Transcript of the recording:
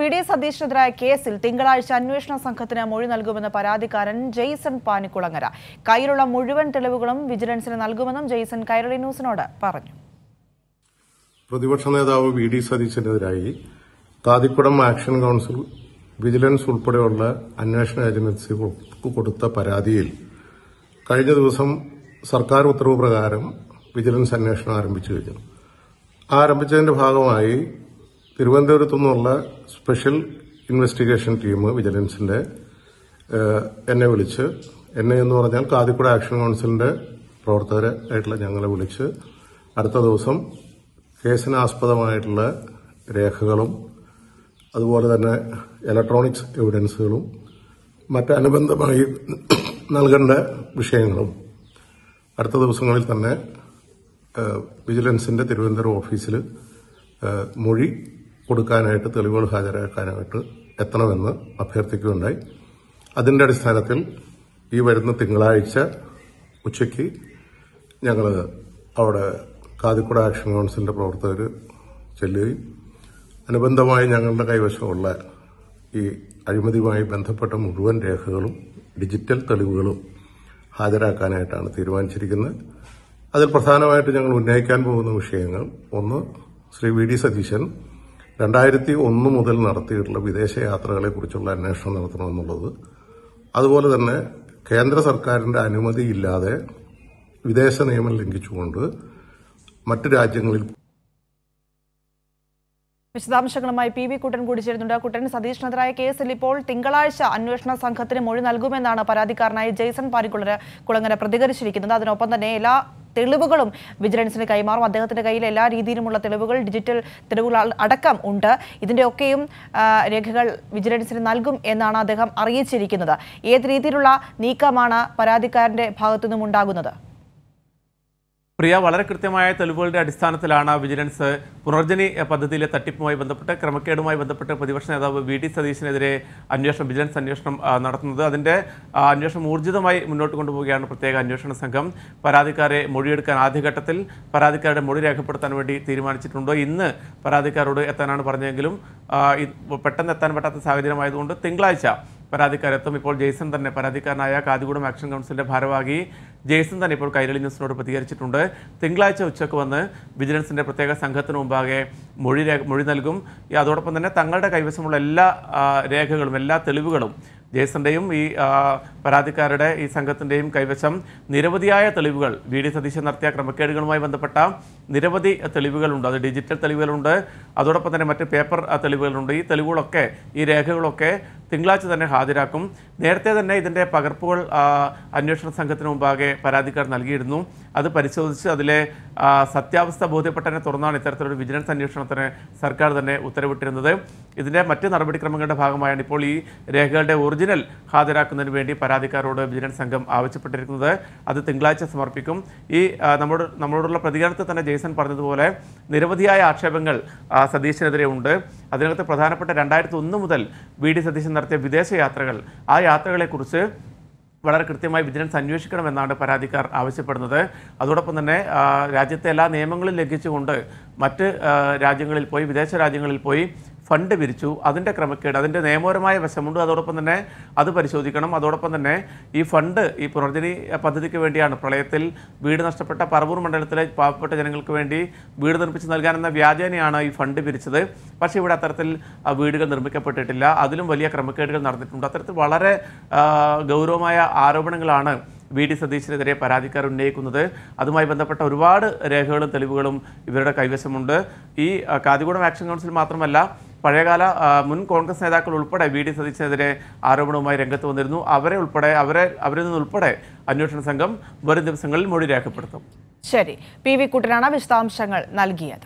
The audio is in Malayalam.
പി ഡി സതീഷിനെതിരായ കേസിൽ തിങ്കളാഴ്ച അന്വേഷണ സംഘത്തിന് മൊഴി നൽകുമെന്ന് പരാതിക്കാരൻ ജെയ്സൺ പാനിക്കുളങ്ങര കയ്യിലുള്ള മുഴുവൻ തെളിവുകളും വിജിലൻസിന് നൽകുമെന്നും ജെയ്സൺ കൈരളി ന്യൂസിനോട് പറഞ്ഞു പ്രതിപക്ഷ നേതാവ് വി ഡി സതീഷിനെതിരായി താതിക്കുടം ആക്ഷൻ കൌൺസിൽ വിജിലൻസ് ഉൾപ്പെടെയുള്ള അന്വേഷണ ഏജൻസി കൊടുത്ത പരാതിയിൽ കഴിഞ്ഞ ദിവസം സർക്കാർ ഉത്തരവ് പ്രകാരം വിജിലൻസ് അന്വേഷണം ആരംഭിച്ചു കഴിഞ്ഞു ആരംഭിച്ചതിന്റെ ഭാഗമായി തിരുവനന്തപുരത്തു നിന്നുള്ള സ്പെഷ്യൽ ഇൻവെസ്റ്റിഗേഷൻ ടീം വിജിലൻസിന്റെ എന്നെ വിളിച്ച് എന്നെ എന്ന് പറഞ്ഞാൽ കാതിക്കുട ആക്ഷൻ കൗൺസിലിന്റെ ആയിട്ടുള്ള ഞങ്ങളെ വിളിച്ച് അടുത്ത ദിവസം കേസിനാസ്പദമായിട്ടുള്ള രേഖകളും അതുപോലെ തന്നെ ഇലക്ട്രോണിക്സ് എവിഡൻസുകളും മറ്റനുബന്ധമായി നൽകേണ്ട വിഷയങ്ങളും അടുത്ത ദിവസങ്ങളിൽ തന്നെ വിജിലൻസിന്റെ തിരുവനന്തപുരം ഓഫീസിൽ മൊഴി കൊടുക്കാനായിട്ട് തെളിവുകൾ ഹാജരാക്കാനായിട്ട് എത്തണമെന്ന് അഭ്യർത്ഥിക്കുകയുണ്ടായി അതിൻ്റെ അടിസ്ഥാനത്തിൽ ഈ വരുന്ന തിങ്കളാഴ്ച ഉച്ചയ്ക്ക് ഞങ്ങൾ അവിടെ കാതിക്കുട ആക്ഷൻ കൗൺസിലിൻ്റെ പ്രവർത്തകർ ചെല്ലുകയും അനുബന്ധമായി ഞങ്ങളുടെ കൈവശമുള്ള ഈ അഴിമതിയുമായി ബന്ധപ്പെട്ട മുഴുവൻ രേഖകളും ഡിജിറ്റൽ തെളിവുകളും ഹാജരാക്കാനായിട്ടാണ് തീരുമാനിച്ചിരിക്കുന്നത് അതിൽ പ്രധാനമായിട്ട് ഞങ്ങൾ ഉന്നയിക്കാൻ പോകുന്ന വിഷയങ്ങൾ ഒന്ന് ശ്രീ വി ഡി സതീശൻ രണ്ടായിരത്തി ഒന്ന് മുതൽ നടത്തിയിട്ടുള്ള വിദേശ യാത്രകളെ കുറിച്ചുള്ള അന്വേഷണം നടത്തണമെന്നുള്ളത് അതുപോലെ തന്നെ കേന്ദ്ര സർക്കാരിന്റെ അനുമതി ഇല്ലാതെ വിദേശ നിയമം ലംഘിച്ചുകൊണ്ട് മറ്റു രാജ്യങ്ങളിൽ വിശദാംശങ്ങളുമായി പി വി കുട്ടൻ കൂടി ചേരുന്നുണ്ട് കുട്ടൻ സതീഷിനെതിരായ കേസിൽ ഇപ്പോൾ തിങ്കളാഴ്ച അന്വേഷണ സംഘത്തിന് മൊഴി നൽകുമെന്നാണ് പരാതിക്കാരനായ ജെയ്സൺ പാരിക്കുളര കുളങ്ങര പ്രതികരിച്ചിരിക്കുന്നത് അതിനൊപ്പം തന്നെ എല്ലാ തെളിവുകളും വിജിലൻസിന് കൈമാറും അദ്ദേഹത്തിൻ്റെ കയ്യിൽ എല്ലാ രീതിയിലുമുള്ള തെളിവുകൾ ഡിജിറ്റൽ തെളിവുകൾ അടക്കം ഉണ്ട് ഇതിൻ്റെയൊക്കെയും രേഖകൾ വിജിലൻസിന് നൽകും എന്നാണ് അദ്ദേഹം അറിയിച്ചിരിക്കുന്നത് ഏത് രീതിയിലുള്ള നീക്കമാണ് പരാതിക്കാരൻ്റെ ഭാഗത്തു നിന്നും ഉണ്ടാകുന്നത് പ്രിയ വളരെ കൃത്യമായ തെളിവുകളുടെ അടിസ്ഥാനത്തിലാണ് വിജിലൻസ് പുനർജനി പദ്ധതിയിലെ തട്ടിപ്പുമായി ബന്ധപ്പെട്ട് ക്രമക്കേടുമായി ബന്ധപ്പെട്ട് പ്രതിപക്ഷ നേതാവ് വി ഡി സതീശിനെതിരെ അന്വേഷണം വിജിലൻസ് അന്വേഷണം നടത്തുന്നത് അതിൻ്റെ അന്വേഷണം ഊർജിതമായി മുന്നോട്ട് കൊണ്ടുപോവുകയാണ് പ്രത്യേക അന്വേഷണ സംഘം പരാതിക്കാരെ മൊഴിയെടുക്കാൻ ആദ്യഘട്ടത്തിൽ പരാതിക്കാരുടെ മൊഴി രേഖപ്പെടുത്താൻ വേണ്ടി തീരുമാനിച്ചിട്ടുണ്ടോ ഇന്ന് പരാതിക്കാരോട് എത്താനാണ് പറഞ്ഞതെങ്കിലും പെട്ടെന്ന് എത്താൻ പറ്റാത്ത സാഹചര്യമായതുകൊണ്ട് തിങ്കളാഴ്ച പരാതിക്കാരെത്തും ഇപ്പോൾ ജെയ്സൺ തന്നെ പരാതിക്കാരനായ കാതികൂടം ആക്ഷൻ കൗൺസിലിന്റെ ഭാരവാഹി ജെയ്സൺ തന്നെ ഇപ്പോൾ കൈരളി ന്യൂസിനോട് പ്രതികരിച്ചിട്ടുണ്ട് തിങ്കളാഴ്ച ഉച്ചക്ക് വന്ന് വിജിലൻസിന്റെ പ്രത്യേക സംഘത്തിന് മുമ്പാകെ മൊഴി മൊഴി നൽകും അതോടൊപ്പം തന്നെ തങ്ങളുടെ കൈവശമുള്ള എല്ലാ രേഖകളും എല്ലാ തെളിവുകളും ജെയ്സന്റെയും ഈ പരാതിക്കാരുടെ ഈ സംഘത്തിന്റെയും കൈവശം നിരവധിയായ തെളിവുകൾ വി ഡി സതീശൻ നടത്തിയ ക്രമക്കേടുകളുമായി ബന്ധപ്പെട്ട നിരവധി തെളിവുകളുണ്ട് അത് ഡിജിറ്റൽ തെളിവുകളുണ്ട് അതോടൊപ്പം തന്നെ മറ്റ് പേപ്പർ തെളിവുകളുണ്ട് ഈ തെളിവുകളൊക്കെ ഈ രേഖകളൊക്കെ തിങ്കളാഴ്ച തന്നെ ഹാജരാക്കും നേരത്തെ തന്നെ ഇതിൻ്റെ പകർപ്പുകൾ അന്വേഷണ സംഘത്തിന് മുമ്പാകെ പരാതിക്കാർ നൽകിയിരുന്നു അത് പരിശോധിച്ച് അതിലെ സത്യാവസ്ഥ ബോധ്യപ്പെട്ടതിനെ തുടർന്നാണ് ഇത്തരത്തിലൊരു വിജിലൻസ് അന്വേഷണത്തിന് സർക്കാർ തന്നെ ഉത്തരവിട്ടിരുന്നത് ഇതിൻ്റെ മറ്റ് നടപടിക്രമങ്ങളുടെ ഭാഗമായാണ് ഇപ്പോൾ ഈ രേഖകളുടെ ഒറിജിനൽ ഹാജരാക്കുന്നതിന് വേണ്ടി പരാതിക്കാരോട് വിജിലൻസ് സംഘം ആവശ്യപ്പെട്ടിരിക്കുന്നത് അത് തിങ്കളാഴ്ച സമർപ്പിക്കും ഈ നമ്മുടെ നമ്മളോടുള്ള പ്രതികാരത്തെ തന്നെ ജേസൺ പറഞ്ഞതുപോലെ നിരവധിയായ ആക്ഷേപങ്ങൾ സതീശനെതിരെ ഉണ്ട് അതിനകത്ത് പ്രധാനപ്പെട്ട രണ്ടായിരത്തി ഒന്ന് മുതൽ വി ഡി സതീശൻ നടത്തിയ വിദേശ യാത്രകൾ ആ യാത്രകളെക്കുറിച്ച് വളരെ കൃത്യമായി വിജിലൻസ് അന്വേഷിക്കണമെന്നാണ് പരാതിക്കാർ ആവശ്യപ്പെടുന്നത് അതോടൊപ്പം തന്നെ രാജ്യത്തെ എല്ലാ നിയമങ്ങളും ലംഘിച്ചുകൊണ്ട് മറ്റ് രാജ്യങ്ങളിൽ പോയി വിദേശ രാജ്യങ്ങളിൽ പോയി ഫണ്ട് പിരിച്ചു അതിൻ്റെ ക്രമക്കേട് അതിൻ്റെ നിയമപരമായ വശമുണ്ട് അതോടൊപ്പം തന്നെ അത് പരിശോധിക്കണം അതോടൊപ്പം തന്നെ ഈ ഫണ്ട് ഈ പുനർജനി പദ്ധതിക്ക് വേണ്ടിയാണ് പ്രളയത്തിൽ വീട് നഷ്ടപ്പെട്ട പറവൂർ മണ്ഡലത്തിലെ പാവപ്പെട്ട ജനങ്ങൾക്ക് വേണ്ടി വീട് നിർമ്മിച്ച് നൽകാനെന്ന വ്യാജേനയാണ് ഈ ഫണ്ട് പിരിച്ചത് പക്ഷേ ഇവിടെ അത്തരത്തിൽ വീടുകൾ നിർമ്മിക്കപ്പെട്ടിട്ടില്ല അതിലും വലിയ ക്രമക്കേടുകൾ നടന്നിട്ടുണ്ട് അത്തരത്തിൽ വളരെ ഗൗരവമായ ആരോപണങ്ങളാണ് വി ഡി സതീശിനെതിരെ പരാതിക്കാർ ഉന്നയിക്കുന്നത് അതുമായി ബന്ധപ്പെട്ട ഒരുപാട് രേഖകളും തെളിവുകളും ഇവരുടെ കൈവശമുണ്ട് ഈ കാതികൂടം ആക്ഷൻ കൗൺസിൽ മാത്രമല്ല പഴയകാല മുൻ കോൺഗ്രസ് നേതാക്കൾ ഉൾപ്പെടെ വി ഡി സതീശനെതിരെ ആരോപണവുമായി രംഗത്ത് വന്നിരുന്നു അവരെ ഉൾപ്പെടെ അവരെ അവരിൽ നിന്നുൾപ്പെടെ അന്വേഷണ സംഘം വരും ദിവസങ്ങളിൽ മൊഴി രേഖപ്പെടുത്തും ശരി പി വി കുട്ടനാണ് വിശദാംശങ്ങൾ നൽകിയത്